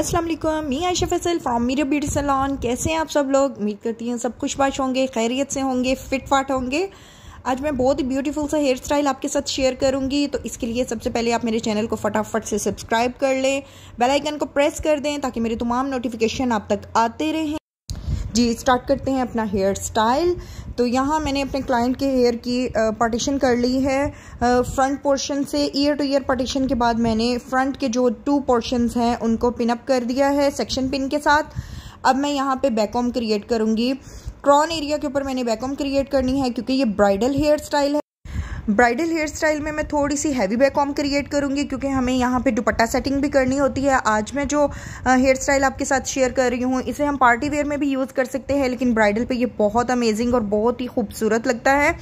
अस्सलाम वालेकुम मी Ayesha Faisal from Meera beauty salon कैसे हैं आप सब लोग उम्मीद करती हैं सब खुशबाश होंगे खैरियत से होंगे फिट फाट होंगे आज मैं बहुत ही ब्यूटीफुल सा हेयर स्टाइल आपके साथ शेयर करूंगी तो इसके लिए सबसे पहले आप मेरे चैनल को फटाफट से सब्सक्राइब कर लें बेल आइकन को प्रेस कर दें ताकि मेरे तमाम नोटिफिकेशन आप तक आते रहें जी स्टार्ट करते हैं अपना हेयर स्टाइल तो यहाँ मैंने अपने क्लाइंट के हेयर की पार्टीशन कर ली है फ्रंट पोर्शन से ईयर टू ईयर पार्टीशन के बाद मैंने फ्रंट के जो टू पोर्शंस हैं उनको पिनअप कर दिया है सेक्शन पिन के साथ अब मैं यहाँ पे बैकॉम क्रिएट करूँगी क्रॉन एरिया के ऊपर मैंने बैकॉम क्रिएट करनी है क्योंकि ये ब्राइडल हेयर स्टाइल है ब्राइडल हेयर स्टाइल में मैं थोड़ी सी हैवी बैक कॉम क्रिएट करूँगी क्योंकि हमें यहाँ पे दुपट्टा सेटिंग भी करनी होती है आज मैं जो हेयर स्टाइल आपके साथ शेयर कर रही हूँ इसे हम पार्टी वेयर में भी यूज़ कर सकते हैं लेकिन ब्राइडल पे ये बहुत अमेजिंग और बहुत ही खूबसूरत लगता है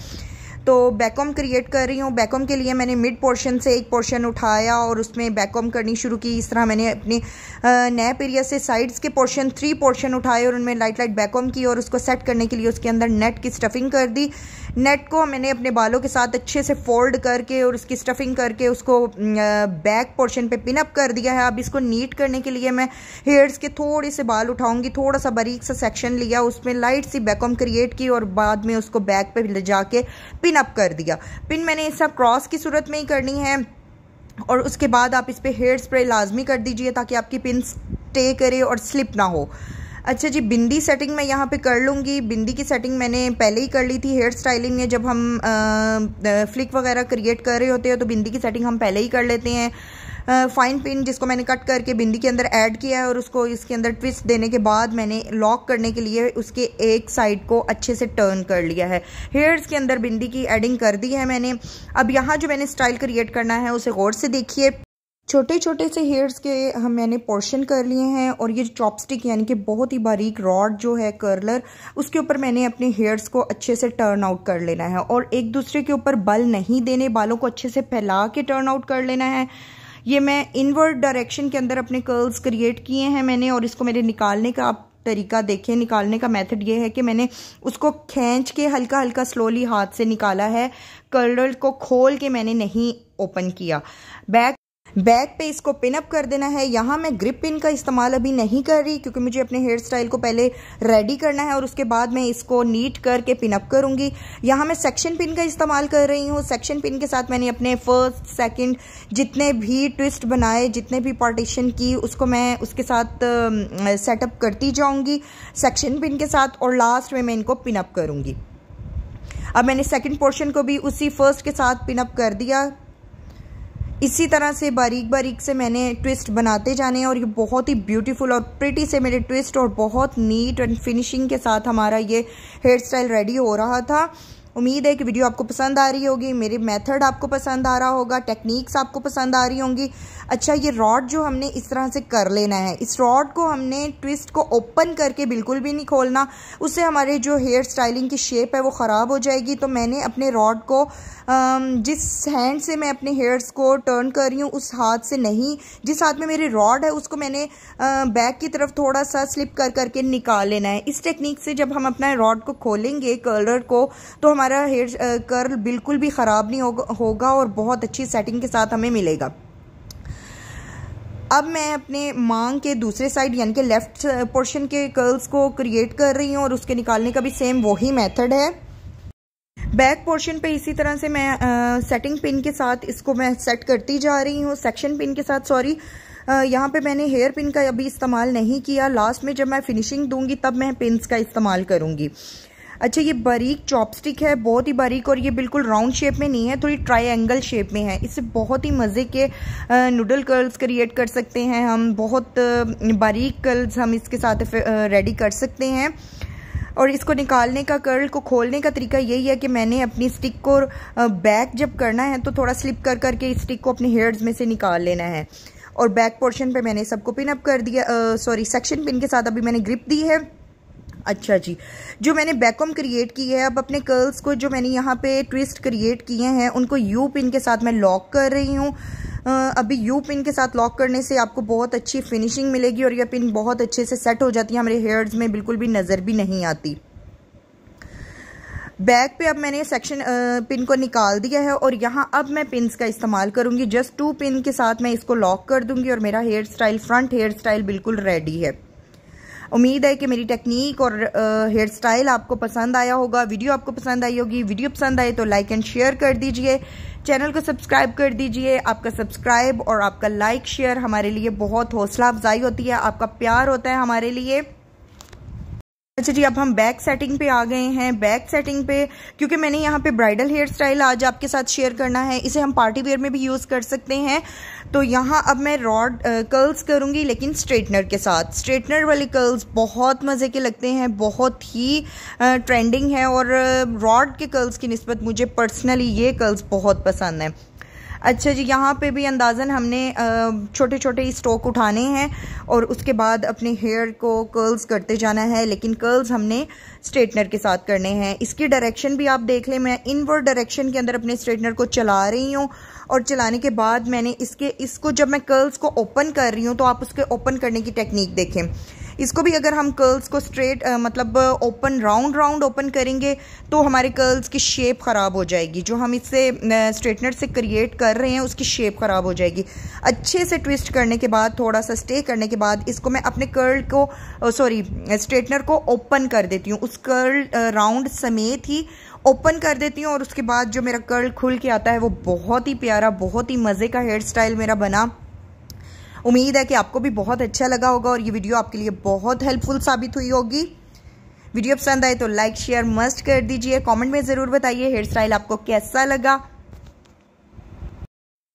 तो बैकॉम क्रिएट कर रही हूँ बैकॉम के लिए मैंने मिड पोर्शन से एक पोर्शन उठाया और उसमें बैकॉम करनी शुरू की इस तरह मैंने अपने नैप एरिया से साइड्स के पोर्शन थ्री पोर्शन उठाए और उनमें लाइट लाइट बैकॉम की और उसको सेट करने के लिए उसके अंदर नेट की स्टफिंग कर दी नेट को मैंने अपने बालों के साथ अच्छे से फोल्ड करके और उसकी स्टफिंग करके उसको बैक पोर्शन पे पिनअप कर दिया है अब इसको नीट करने के लिए मैं हेयर्स के थोड़े से बाल उठाऊंगी थोड़ा सा बारीक सा सेक्शन लिया उसमें लाइट सी बैकॉम क्रिएट की और बाद में उसको बैक पे ले जाके पिनअप कर दिया पिन मैंने इस क्रॉस की सूरत में ही करनी है और उसके बाद आप इस पर हेयर स्प्रे लाजमी कर दीजिए ताकि आपकी पिन स्टे करे और स्लिप ना हो अच्छा जी बिंदी सेटिंग मैं यहाँ पे कर लूँगी बिंदी की सेटिंग मैंने पहले ही कर ली थी हेयर स्टाइलिंग में जब हम फ्लिक वगैरह क्रिएट कर रहे होते हैं तो बिंदी की सेटिंग हम पहले ही कर लेते हैं फाइन पिन जिसको मैंने कट करके बिंदी के अंदर ऐड किया है और उसको इसके अंदर ट्विस्ट देने के बाद मैंने लॉक करने के लिए उसके एक साइड को अच्छे से टर्न कर लिया है हेयर्स के अंदर बिंदी की एडिंग कर दी है मैंने अब यहाँ जो मैंने स्टाइल क्रिएट करना है उसे गौर से देखिए छोटे छोटे से हेयर्स के हम मैंने पोर्शन कर लिए हैं और ये चॉपस्टिक यानी कि बहुत ही बारीक रॉड जो है कर्लर उसके ऊपर मैंने अपने हेयर्स को अच्छे से टर्न आउट कर लेना है और एक दूसरे के ऊपर बल नहीं देने बालों को अच्छे से फैला के टर्न आउट कर लेना है ये मैं इनवर्ड डायरेक्शन के अंदर अपने कर्ल्स क्रिएट किए हैं मैंने और इसको मेरे निकालने का आप तरीका देखें निकालने का मेथड ये है कि मैंने उसको खींच के हल्का हल्का स्लोली हाथ से निकाला है कर्ल को खोल के मैंने नहीं ओपन किया बैक बैक पे इसको पिनअप कर देना है यहाँ मैं ग्रिप पिन का इस्तेमाल अभी नहीं कर रही क्योंकि मुझे अपने हेयर स्टाइल को पहले रेडी करना है और उसके बाद मैं इसको नीट करके पिनअप करूंगी यहाँ मैं सेक्शन पिन का इस्तेमाल कर रही हूँ सेक्शन पिन के साथ मैंने अपने फर्स्ट सेकंड जितने भी ट्विस्ट बनाए जितने भी पार्टीशन की उसको मैं उसके साथ सेटअप करती जाऊँगी सेक्शन पिन के साथ और लास्ट में मैं इनको पिनअप करूँगी अब मैंने सेकेंड पोर्शन को भी उसी फर्स्ट के साथ पिनअप कर दिया इसी तरह से बारीक बारीक से मैंने ट्विस्ट बनाते जाने हैं और ये बहुत ही ब्यूटीफुल और प्रिटी से मेरे ट्विस्ट और बहुत नीट एंड फिनिशिंग के साथ हमारा ये हेयर स्टाइल रेडी हो रहा था उम्मीद है कि वीडियो आपको पसंद आ रही होगी मेरे मेथड आपको पसंद आ रहा होगा टेक्निक्स आपको पसंद आ रही होंगी अच्छा ये रॉड जो हमने इस तरह से कर लेना है इस रॉड को हमने ट्विस्ट को ओपन करके बिल्कुल भी नहीं खोलना उससे हमारे जो हेयर स्टाइलिंग की शेप है वो ख़राब हो जाएगी तो मैंने अपने रॉड को जिस हैंड से मैं अपने हेयर्स को टर्न कर रही हूँ उस हाथ से नहीं जिस हाथ में मेरी रॉड है उसको मैंने बैक की तरफ थोड़ा सा स्लिप कर करके निकाल लेना है इस टेक्निक से जब हम अपना रॉड को खोलेंगे कलर को तो हम हमारा हेयर कर्ल uh, बिल्कुल भी ख़राब नहीं होगा होगा और बहुत अच्छी सेटिंग के साथ हमें मिलेगा अब मैं अपने मांग के दूसरे साइड यानी कि लेफ़्ट पोर्शन uh, के कर्ल्स को क्रिएट कर रही हूँ और उसके निकालने का भी सेम वही मेथड है बैक पोर्शन पे इसी तरह से मैं आ, सेटिंग पिन के साथ इसको मैं सेट करती जा रही हूँ सेक्शन पिन के साथ सॉरी uh, यहाँ पे मैंने हेयर पिन का अभी इस्तेमाल नहीं किया लास्ट में जब मैं फिनिशिंग दूंगी तब मैं पिन का इस्तेमाल करूंगी अच्छा ये बारीक चॉपस्टिक है बहुत ही बारीक और ये बिल्कुल राउंड शेप में नहीं है थोड़ी ट्राइंगल शेप में है इससे बहुत ही मज़े के नूडल कर्ल्स क्रिएट कर सकते हैं हम बहुत बारीक कर्ल्स हम इसके साथ रेडी कर सकते हैं और इसको निकालने का कर्ल को खोलने का तरीका यही है कि मैंने अपनी स्टिक को बैक जब करना है तो थोड़ा स्लिप कर करके इस स्टिक को अपने हेयर्स में से निकाल लेना है और बैक पोर्शन पे मैंने सबको पिन अप कर दिया सॉरी सेक्शन पिन के साथ अभी मैंने ग्रिप दी है अच्छा जी जो मैंने बैकम क्रिएट की है अब अपने कर्ल्स को जो मैंने यहाँ पे ट्विस्ट क्रिएट किए हैं उनको यू पिन के साथ मैं लॉक कर रही हूँ अभी यू पिन के साथ लॉक करने से आपको बहुत अच्छी फिनिशिंग मिलेगी और यह पिन बहुत अच्छे से सेट हो जाती है हमारे हेयर्स में बिल्कुल भी नज़र भी नहीं आती बैक पे अब मैंने सेक्शन पिन को निकाल दिया है और यहाँ अब मैं पिनस का इस्तेमाल करूँगी जस्ट टू पिन के साथ मैं इसको लॉक कर दूँगी और मेरा hair style front hair style बिल्कुल रेडी है उम्मीद है कि मेरी टेक्निक और हेयर स्टाइल आपको पसंद आया होगा वीडियो आपको पसंद आई होगी वीडियो पसंद आए तो लाइक एंड शेयर कर दीजिए चैनल को सब्सक्राइब कर दीजिए आपका सब्सक्राइब और आपका लाइक शेयर हमारे लिए बहुत हौसला अफजाई होती है आपका प्यार होता है हमारे लिए अच्छा जी अब हम बैक सेटिंग पे आ गए हैं बैक सेटिंग पे क्योंकि मैंने यहाँ पे ब्राइडल हेयर स्टाइल आज आपके साथ शेयर करना है इसे हम पार्टी वेयर में भी यूज़ कर सकते हैं तो यहाँ अब मैं रॉड कर्ल्स करूँगी लेकिन स्ट्रेटनर के साथ स्ट्रेटनर वाले कर्ल्स बहुत मज़े के लगते हैं बहुत ही ट्रेंडिंग है और रॉड के कर्ल्स की नस्बत मुझे पर्सनली ये कर्ल्स बहुत पसंद हैं अच्छा जी यहाँ पे भी अंदाज़न हमने छोटे छोटे स्टॉक उठाने हैं और उसके बाद अपने हेयर को कर्ल्स करते जाना है लेकिन कर्ल्स हमने स्ट्रेटनर के साथ करने हैं इसकी डायरेक्शन भी आप देख लें मैं इनवर्ड डायरेक्शन के अंदर अपने स्ट्रेटनर को चला रही हूँ और चलाने के बाद मैंने इसके इसको जब मैं कर्ल्स को ओपन कर रही हूँ तो आप उसके ओपन करने की टेक्निक देखें इसको भी अगर हम कर्ल्स को स्ट्रेट मतलब ओपन राउंड राउंड ओपन करेंगे तो हमारे कर्ल्स की शेप ख़राब हो जाएगी जो हम इससे स्ट्रेटनर से क्रिएट कर रहे हैं उसकी शेप ख़राब हो जाएगी अच्छे से ट्विस्ट करने के बाद थोड़ा सा स्टे करने के बाद इसको मैं अपने कर्ल को सॉरी स्ट्रेटनर को ओपन कर देती हूँ उस कर्ल राउंड समेत ही ओपन कर देती हूँ और उसके बाद जो मेरा कर्ल खुल के आता है वो बहुत ही प्यारा बहुत ही मज़े का हेयर स्टाइल मेरा बना उम्मीद है कि आपको भी बहुत अच्छा लगा होगा और ये वीडियो आपके लिए बहुत हेल्पफुल साबित हुई होगी वीडियो पसंद आए तो लाइक शेयर मस्ट कर दीजिए कमेंट में ज़रूर बताइए हेयर स्टाइल आपको कैसा लगा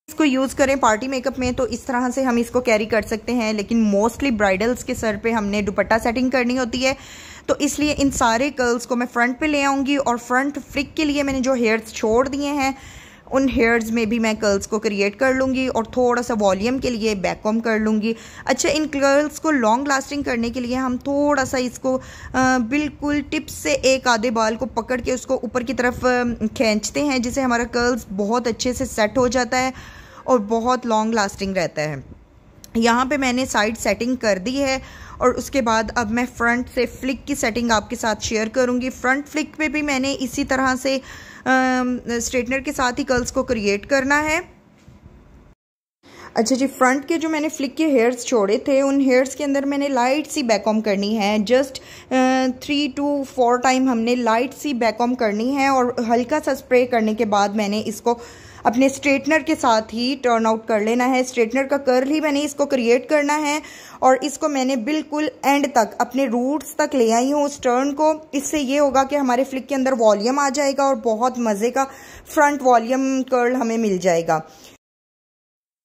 इसको यूज़ करें पार्टी मेकअप में तो इस तरह से हम इसको कैरी कर सकते हैं लेकिन मोस्टली ब्राइडल्स के सर पे हमने दुपट्टा सेटिंग करनी होती है तो इसलिए इन सारे कर्ल्स को मैं फ्रंट पे ले आऊंगी और फ्रंट फ्रिक के लिए मैंने जो हेयर छोड़ दिए हैं उन हेयर्स में भी मैं कर्ल्स को क्रिएट कर लूँगी और थोड़ा सा वॉल्यूम के लिए बैकॉम कर लूँगी अच्छा इन कर्ल्स को लॉन्ग लास्टिंग करने के लिए हम थोड़ा सा इसको बिल्कुल टिप से एक आधे बाल को पकड़ के उसको ऊपर की तरफ खींचते हैं जिससे हमारा कर्ल्स बहुत अच्छे से सेट हो जाता है और बहुत लॉन्ग लास्टिंग रहता है यहाँ पे मैंने साइड सेटिंग कर दी है और उसके बाद अब मैं फ्रंट से फ्लिक की सेटिंग आपके साथ शेयर करूँगी फ्रंट फ्लिक पे भी मैंने इसी तरह से स्ट्रेटनर के साथ ही कर्ल्स को क्रिएट करना है अच्छा जी फ्रंट के जो मैंने फ्लिक के हेयर्स छोड़े थे उन हेयर्स के अंदर मैंने लाइट सी बैकॉम करनी है just three to four time हमने लाइट सी बैकॉम करनी है और हल्का सा स्प्रे करने के बाद मैंने इसको अपने स्ट्रेटनर के साथ ही टर्न आउट कर लेना है स्ट्रेटनर का कर्ल ही मैंने इसको क्रिएट करना है और इसको मैंने बिल्कुल एंड तक अपने रूट्स तक ले आई हूँ उस टर्न को इससे ये होगा कि हमारे फ्लिक के अंदर वॉल्यूम आ जाएगा और बहुत मज़े का फ्रंट वॉल्यूम कर्ल हमें मिल जाएगा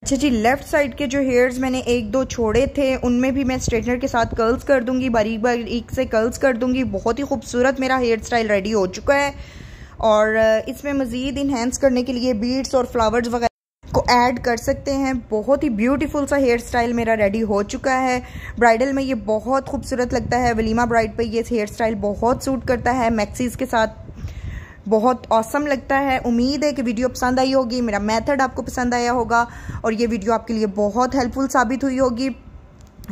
अच्छा जी लेफ्ट साइड के जो हेयर्स मैंने एक दो छोड़े थे उनमें भी मैं स्ट्रेटनर के साथ कर्ल्स कर दूंगी बारीक बारीक से कर्ल्स कर दूंगी बहुत ही खूबसूरत मेरा हेयर स्टाइल रेडी हो चुका है और इसमें मज़ीद इन्हेंस करने के लिए बीड्स और फ्लावर्स वगैरह को ऐड कर सकते हैं बहुत ही ब्यूटीफुल सा हेयर स्टाइल मेरा रेडी हो चुका है ब्राइडल में ये बहुत खूबसूरत लगता है वलीमा ब्राइड पे ये हेयर स्टाइल बहुत सूट करता है मैक्सीज के साथ बहुत औसम लगता है उम्मीद है कि वीडियो पसंद आई होगी मेरा मेथड आपको पसंद आया होगा और ये वीडियो आपके लिए बहुत हेल्पफुल साबित हुई होगी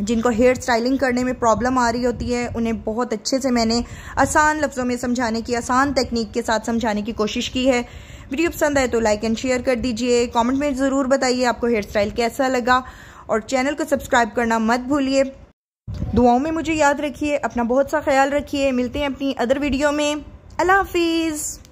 जिनको हेयर स्टाइलिंग करने में प्रॉब्लम आ रही होती है उन्हें बहुत अच्छे से मैंने आसान लफ्ज़ों में समझाने की आसान तकनीक के साथ समझाने की कोशिश की है वीडियो पसंद आए तो लाइक एंड शेयर कर दीजिए कमेंट में ज़रूर बताइए आपको हेयर स्टाइल कैसा लगा और चैनल को सब्सक्राइब करना मत भूलिए दुआओं में मुझे याद रखिए अपना बहुत सा ख्याल रखिए मिलते हैं अपनी अदर वीडियो में अल्लाह हाफिज़